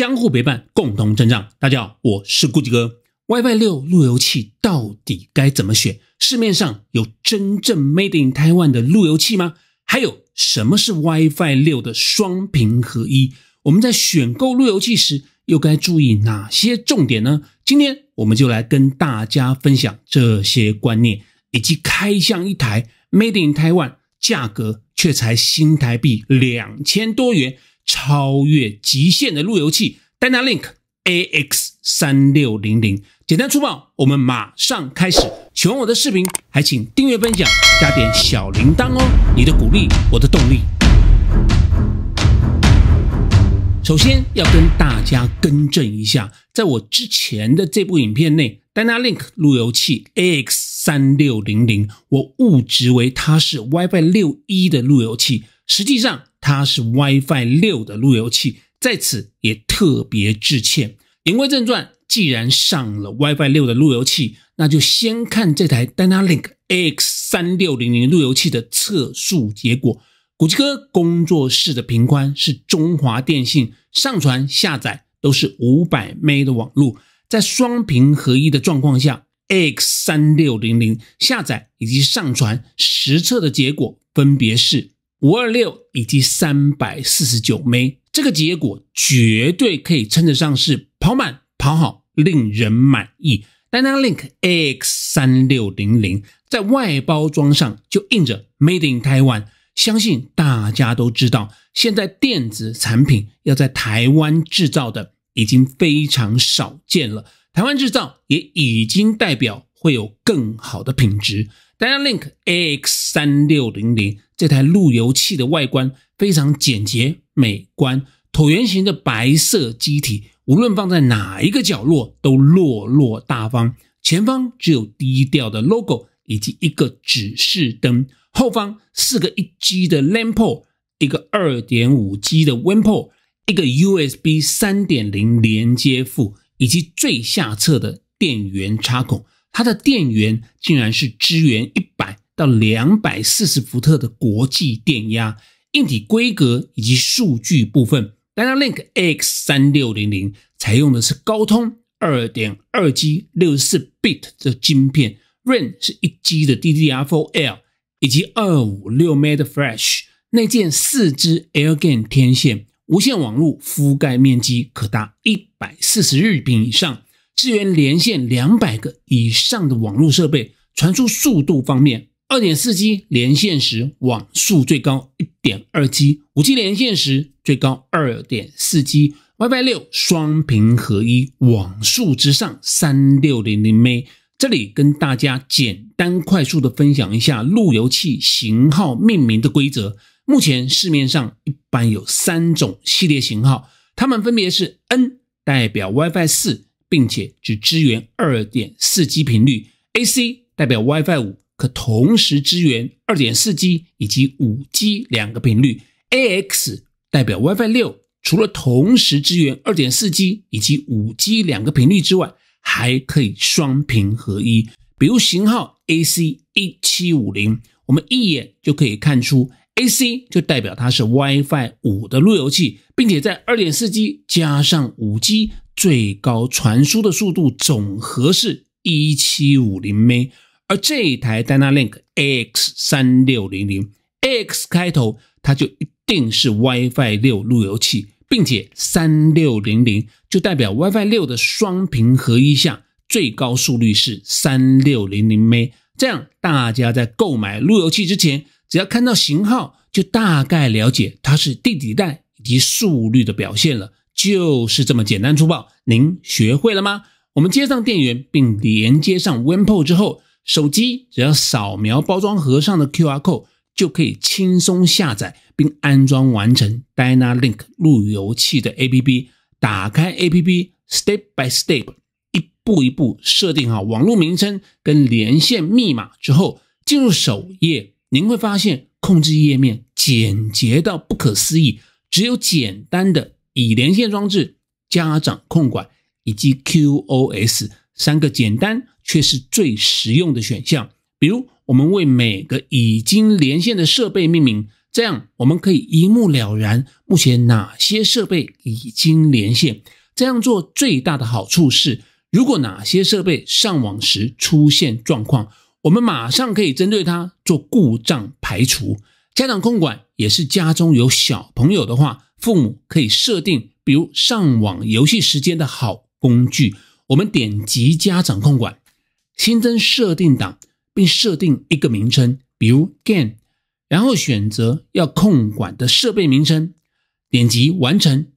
相互陪伴，共同成长。大家好，我是顾吉哥。WiFi 六路由器到底该怎么选？市面上有真正 Made in Taiwan 的路由器吗？还有什么是 WiFi 六的双屏合一？我们在选购路由器时又该注意哪些重点呢？今天我们就来跟大家分享这些观念，以及开箱一台 Made in Taiwan，价格却才新台币两千多元。超越极限的路由器，D-Link AX 三六零零，简单粗暴，我们马上开始。喜欢我的视频，还请订阅、分享，加点小铃铛哦，你的鼓励，我的动力。首先要跟大家更正一下，在我之前的这部影片内，D-Link 路由器 AX 三六零零，我误植为它是 WiFi 六一的路由器，实际上。它是 WiFi 六的路由器，在此也特别致歉。言归正传，既然上了 WiFi 六的路由器，那就先看这台 D-Link AX 三六零零路由器的测速结果。古奇哥工作室的频宽是中华电信，上传下载都是五百 M 的网路。在双屏合一的状况下，AX 三六零零下载以及上传实测的结果分别是。五二六以及三百四十九枚，这个结果绝对可以称得上是跑满、跑好、令人满意。Dana Link AX 三六零零在外包装上就印着 “Made in Taiwan”，相信大家都知道，现在电子产品要在台湾制造的已经非常少见了。台湾制造也已经代表。会有更好的品质。D-Link AX 三六零零这台路由器的外观非常简洁美观，椭圆形的白色机体，无论放在哪一个角落都落落大方。前方只有低调的 logo 以及一个指示灯，后方四个一 G 的 l a m p o 一个二点五 G 的 WAN p o 一个 USB 三点零连接副，以及最下侧的电源插孔。它的电源竟然是支援一百到两百四十伏特的国际电压，硬体规格以及数据部分 d e l Link x 三六零零采用的是高通二点二 G 六十四 bit 的晶片，RAM 是一 G 的 DDR4L，以及二五六 M 的 f r e s h 内建四支 a i r g a m n 天线，无线网络覆盖面积可达一百四十日平以上。支援连线两百个以上的网络设备，传输速度方面，二点四 G 连线时网速最高一点二 G，五 G 连线时最高二点四 G，WiFi 六双频合一网速之上三六零零 m 这里跟大家简单快速的分享一下路由器型号命名的规则。目前市面上一般有三种系列型号，它们分别是 N 代表 WiFi 四。并且只支援 2.4G 频率，AC 代表 WiFi 五，可同时支援 2.4G 以及 5G 两个频率；AX 代表 WiFi 六，除了同时支援 2.4G 以及 5G 两个频率之外，还可以双频合一。比如型号 AC 一七五零，我们一眼就可以看出，AC 就代表它是 WiFi 五的路由器，并且在 2.4G 加上 5G。最高传输的速度总和是一七五零 M，而这一台 D-Link x 三六零零 x 开头，它就一定是 WiFi 六路由器，并且三六零零就代表 WiFi 六的双频合一项，最高速率是三六零零 M。这样大家在购买路由器之前，只要看到型号，就大概了解它是第几代以及速率的表现了。就是这么简单粗暴，您学会了吗？我们接上电源并连接上 w i n p o 之后，手机只要扫描包装盒上的 QR code，就可以轻松下载并安装完成 DynaLink 路由器的 APP。打开 APP，Step by Step，一步一步设定好网络名称跟连线密码之后，进入首页，您会发现控制页面简洁到不可思议，只有简单的。已连线装置、家长控管以及 QOS 三个简单却是最实用的选项。比如，我们为每个已经连线的设备命名，这样我们可以一目了然目前哪些设备已经连线。这样做最大的好处是，如果哪些设备上网时出现状况，我们马上可以针对它做故障排除。家长控管也是家中有小朋友的话。父母可以设定，比如上网游戏时间的好工具。我们点击家长控管，新增设定档，并设定一个名称，比如 Game，然后选择要控管的设备名称，点击完成。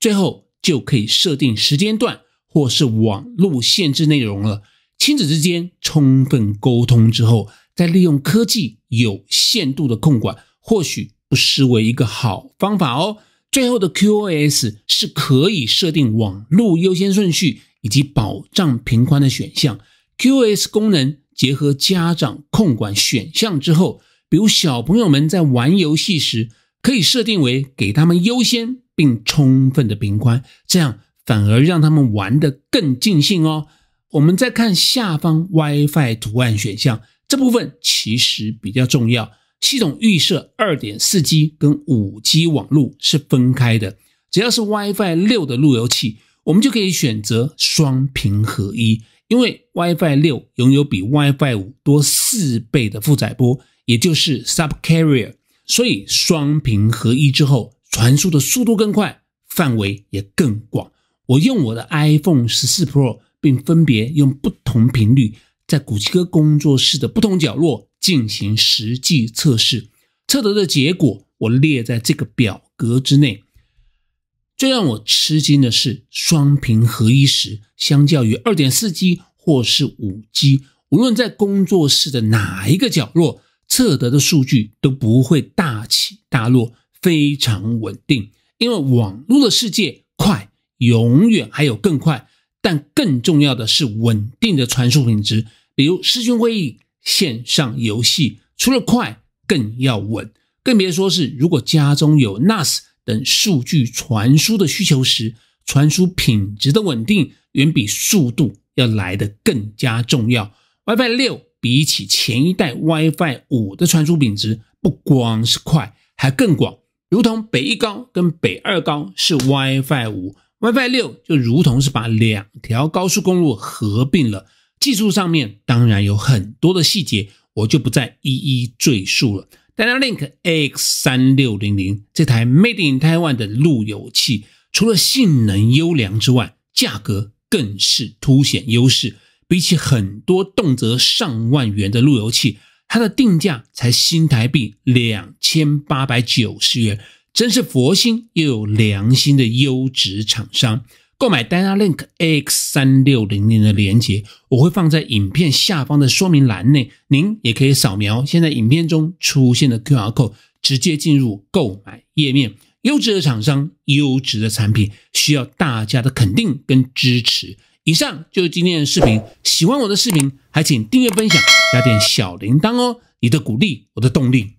最后就可以设定时间段或是网络限制内容了。亲子之间充分沟通之后，再利用科技有限度的控管，或许不失为一个好方法哦。最后的 QoS 是可以设定网络优先顺序以及保障频宽的选项。QoS 功能结合家长控管选项之后，比如小朋友们在玩游戏时，可以设定为给他们优先并充分的频宽，这样反而让他们玩得更尽兴哦。我们再看下方 WiFi 图案选项，这部分其实比较重要。系统预设二点四 G 跟五 G 网络是分开的，只要是 WiFi 六的路由器，我们就可以选择双频合一。因为 WiFi 六拥有比 WiFi 五多四倍的负载波，也就是 subcarrier，所以双频合一之后，传输的速度更快，范围也更广。我用我的 iPhone 十四 Pro，并分别用不同频率，在古奇哥工作室的不同角落。进行实际测试，测得的结果我列在这个表格之内。最让我吃惊的是，双屏合一时，相较于二点四 G 或是五 G，无论在工作室的哪一个角落测得的数据都不会大起大落，非常稳定。因为网络的世界快，永远还有更快，但更重要的是稳定的传输品质，比如视讯会议。线上游戏除了快，更要稳，更别说是如果家中有 NAS 等数据传输的需求时，传输品质的稳定远比速度要来得更加重要。WiFi 六比起前一代 WiFi 五的传输品质，不光是快，还更广。如同北一高跟北二高是 WiFi 五，WiFi 六就如同是把两条高速公路合并了。技术上面当然有很多的细节，我就不再一一赘述了。n a l i n k AX 三六零零这台 Made in Taiwan 的路由器，除了性能优良之外，价格更是凸显优势。比起很多动辄上万元的路由器，它的定价才新台币两千八百九十元，真是佛心又有良心的优质厂商。购买 DynaLink AX 三六零零的链接，我会放在影片下方的说明栏内，您也可以扫描现在影片中出现的 QR code，直接进入购买页面。优质的厂商，优质的产品，需要大家的肯定跟支持。以上就是今天的视频，喜欢我的视频，还请订阅、分享，加点小铃铛哦，你的鼓励，我的动力。